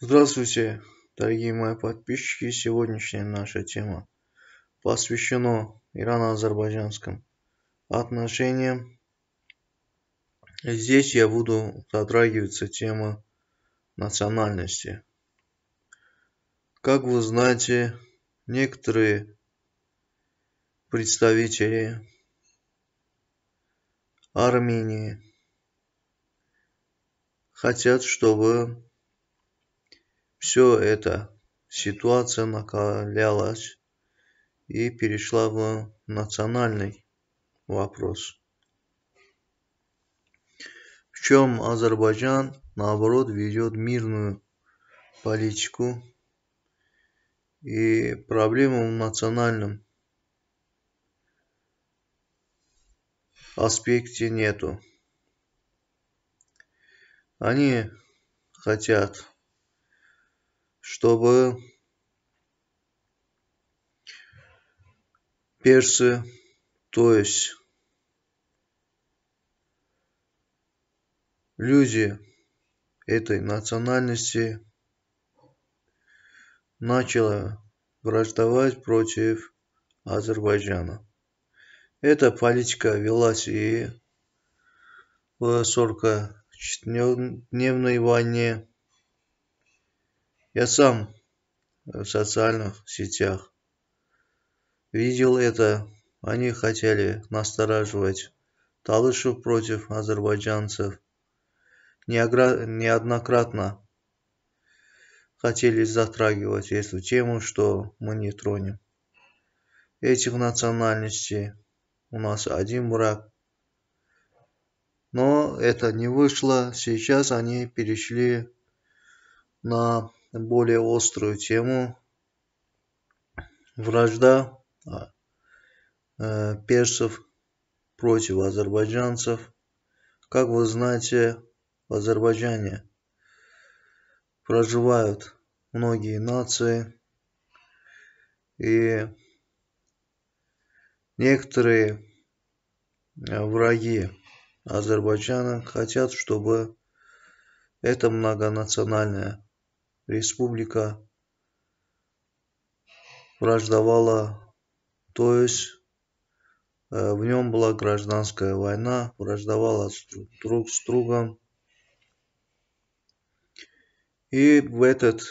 Здравствуйте, дорогие мои подписчики. Сегодняшняя наша тема посвящена ирано-азербайджанским отношениям. Здесь я буду затрагиваться тема национальности. Как вы знаете, некоторые представители Армении хотят, чтобы все это ситуация накалялась и перешла в национальный вопрос. В чем Азербайджан, наоборот, ведет мирную политику и проблему в национальном аспекте нету. Они хотят чтобы персы, то есть люди этой национальности начали враждовать против Азербайджана. Эта политика велась и в 40-дневной войне я сам э, в социальных сетях видел это. Они хотели настораживать Талышев против азербайджанцев. Неоднократно хотели затрагивать эту тему, что мы не тронем. Этих национальностей у нас один враг. Но это не вышло. Сейчас они перешли на более острую тему. Вражда а, э, персов против азербайджанцев. Как вы знаете, в Азербайджане проживают многие нации. И некоторые э, враги Азербайджана хотят, чтобы эта многонациональная республика враждовала, то есть э, в нем была гражданская война, враждовала друг с другом. И в этот,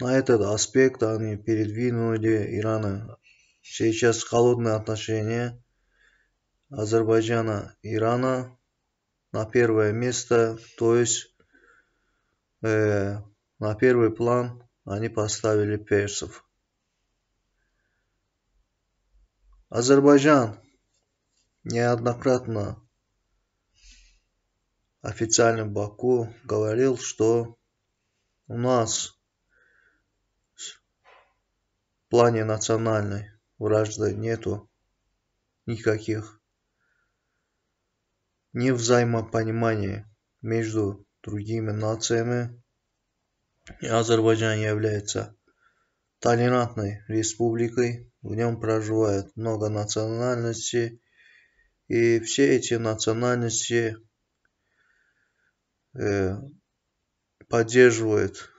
на этот аспект они передвинули Ирана. Сейчас холодные отношения Азербайджана и Ирана на первое место, то есть э, на первый план они поставили персов. Азербайджан неоднократно официально Баку говорил, что у нас в плане национальной вражды нету никаких невзаимопониманий между другими нациями Азербайджан является толерантной республикой, в нем проживает много национальностей, и все эти национальности э, поддерживают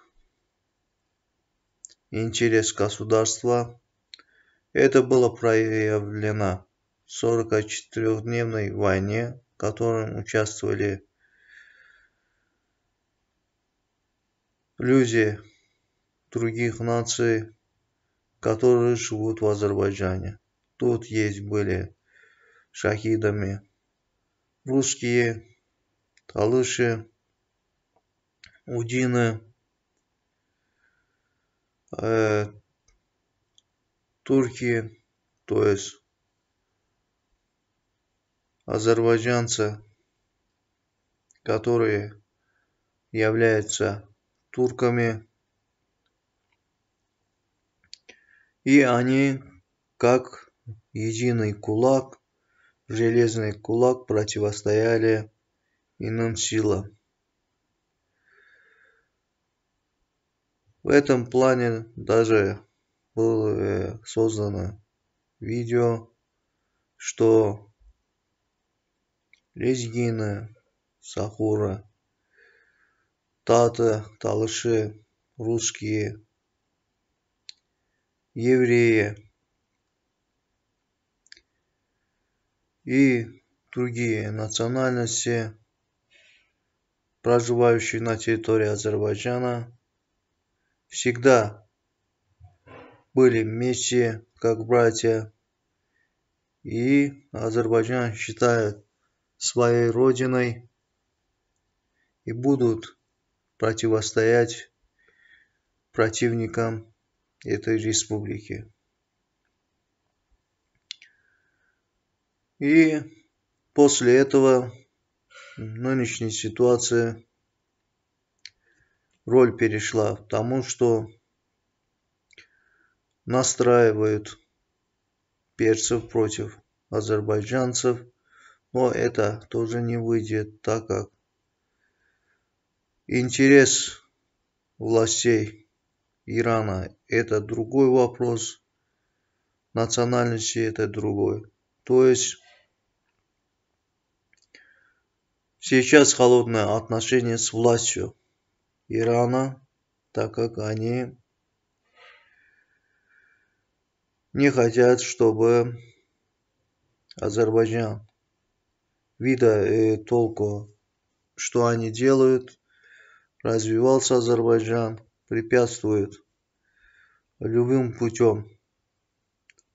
интерес государства. Это было проявлено в 44-дневной войне, в которой участвовали люди других наций, которые живут в Азербайджане. Тут есть были шахидами русские, талыши, удины, э, турки, то есть азербайджанцы, которые являются турками. И они, как единый кулак, железный кулак, противостояли иным силам. В этом плане даже было э, создано видео, что лезгина, сахура – таты, талыши, русские, евреи и другие национальности, проживающие на территории Азербайджана, всегда были вместе, как братья, и Азербайджан считает своей родиной и будут противостоять противникам этой республики. И после этого нынешняя ситуация роль перешла к тому, что настраивают перцев против азербайджанцев, но это тоже не выйдет, так как интерес властей Ирана – это другой вопрос, национальности – это другой. То есть сейчас холодное отношение с властью Ирана, так как они не хотят, чтобы Азербайджан вида и толку, что они делают, развивался Азербайджан, препятствует любым путем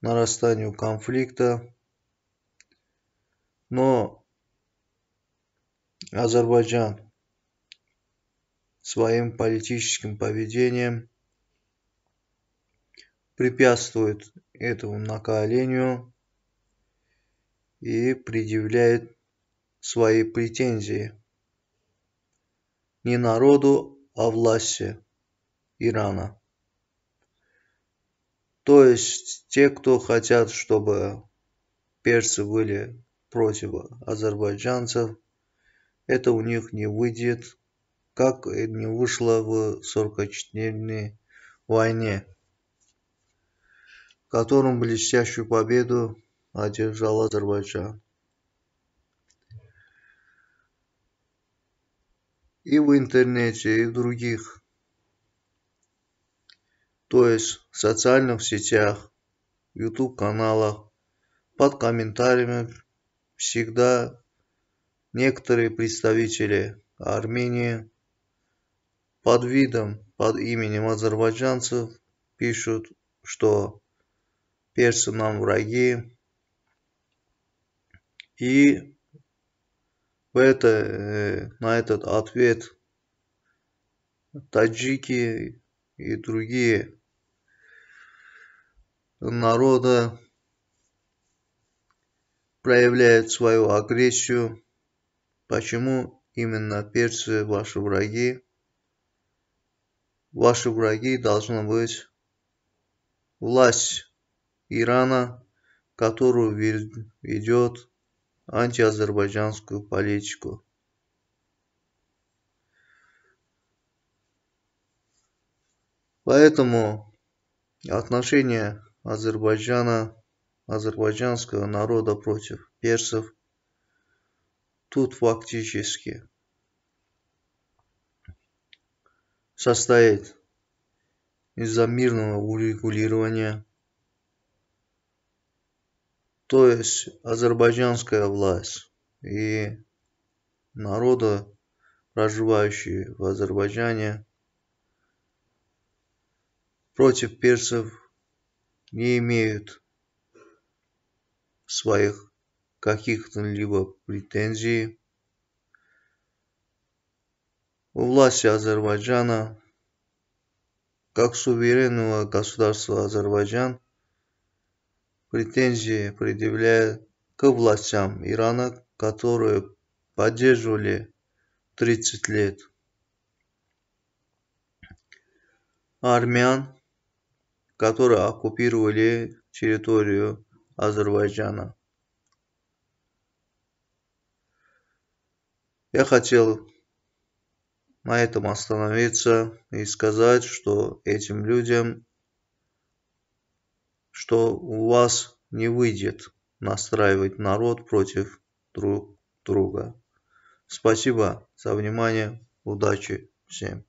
нарастанию конфликта. Но Азербайджан своим политическим поведением препятствует этому накалению и предъявляет свои претензии не народу, а власти Ирана. То есть те, кто хотят, чтобы перцы были против азербайджанцев, это у них не выйдет, как и не вышло в 44-дневной войне, в котором блестящую победу одержал Азербайджан. и в интернете, и в других, то есть в социальных сетях, YouTube-каналах, под комментариями всегда некоторые представители Армении под видом, под именем азербайджанцев пишут, что персы нам враги. И это, э, на этот ответ таджики и другие народы проявляют свою агрессию. Почему именно перцы ваши враги? Ваши враги должны быть власть Ирана, которую ведет антиазербайджанскую политику. Поэтому отношение Азербайджана, азербайджанского народа против персов тут фактически состоит из-за мирного урегулирования то есть азербайджанская власть и народы, проживающие в Азербайджане, против персов не имеют своих каких-либо претензий. У власти Азербайджана, как суверенного государства Азербайджан – претензии предъявляет к властям Ирана, которую поддерживали 30 лет. Армян, которые оккупировали территорию Азербайджана. Я хотел на этом остановиться и сказать, что этим людям что у вас не выйдет настраивать народ против друг друга. Спасибо за внимание. Удачи всем.